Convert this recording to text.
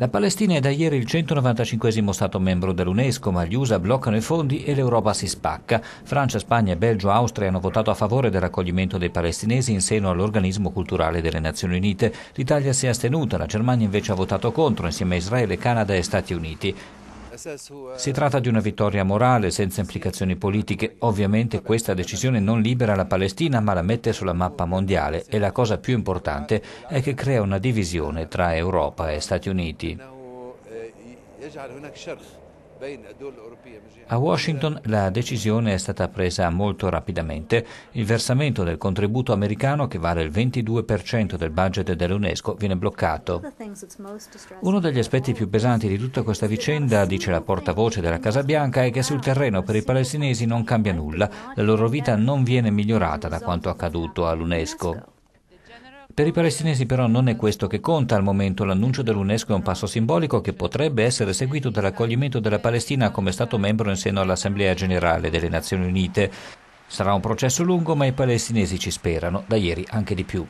La Palestina è da ieri il 195 Stato membro dell'UNESCO, ma gli USA bloccano i fondi e l'Europa si spacca. Francia, Spagna, Belgio, Austria hanno votato a favore del raccoglimento dei palestinesi in seno all'organismo culturale delle Nazioni Unite. L'Italia si è astenuta, la Germania invece ha votato contro, insieme a Israele, Canada e Stati Uniti. Si tratta di una vittoria morale senza implicazioni politiche. Ovviamente questa decisione non libera la Palestina ma la mette sulla mappa mondiale e la cosa più importante è che crea una divisione tra Europa e Stati Uniti. A Washington la decisione è stata presa molto rapidamente. Il versamento del contributo americano, che vale il 22% del budget dell'UNESCO, viene bloccato. Uno degli aspetti più pesanti di tutta questa vicenda, dice la portavoce della Casa Bianca, è che sul terreno per i palestinesi non cambia nulla, la loro vita non viene migliorata da quanto accaduto all'UNESCO. Per i palestinesi però non è questo che conta al momento, l'annuncio dell'UNESCO è un passo simbolico che potrebbe essere seguito dall'accoglimento della Palestina come Stato membro in seno all'Assemblea Generale delle Nazioni Unite. Sarà un processo lungo ma i palestinesi ci sperano, da ieri anche di più.